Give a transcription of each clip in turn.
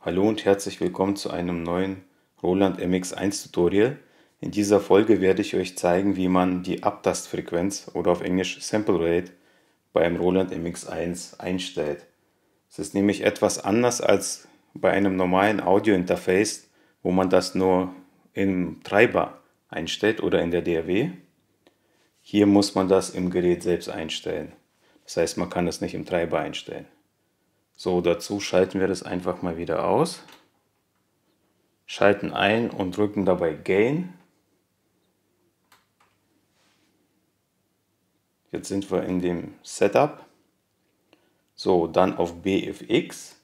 Hallo und herzlich willkommen zu einem neuen Roland MX1 Tutorial. In dieser Folge werde ich euch zeigen, wie man die Abtastfrequenz oder auf Englisch Sample Rate beim Roland MX1 einstellt. Es ist nämlich etwas anders als bei einem normalen Audio Interface, wo man das nur im Treiber einstellt oder in der DAW. Hier muss man das im Gerät selbst einstellen. Das heißt, man kann es nicht im Treiber einstellen. So, dazu schalten wir das einfach mal wieder aus. Schalten ein und drücken dabei Gain. Jetzt sind wir in dem Setup. So, dann auf BFX.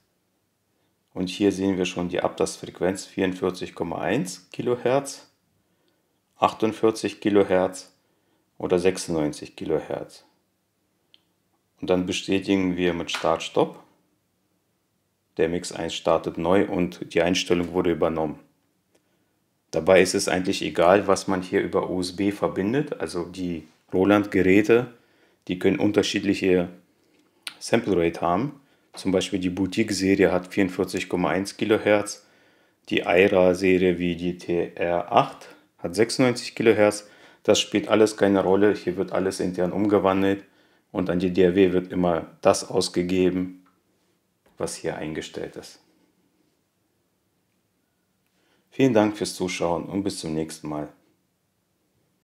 Und hier sehen wir schon die Abtastfrequenz 44,1 kHz, 48 kHz oder 96 kHz. Und dann bestätigen wir mit Start-Stopp. Der Mix 1 startet neu und die Einstellung wurde übernommen. Dabei ist es eigentlich egal, was man hier über USB verbindet. Also die Roland-Geräte, die können unterschiedliche Sample Rate haben. Zum Beispiel die Boutique-Serie hat 44,1 kHz, die Aira-Serie wie die TR8 hat 96 kHz. Das spielt alles keine Rolle. Hier wird alles intern umgewandelt und an die DRW wird immer das ausgegeben, was hier eingestellt ist. Vielen Dank fürs Zuschauen und bis zum nächsten Mal.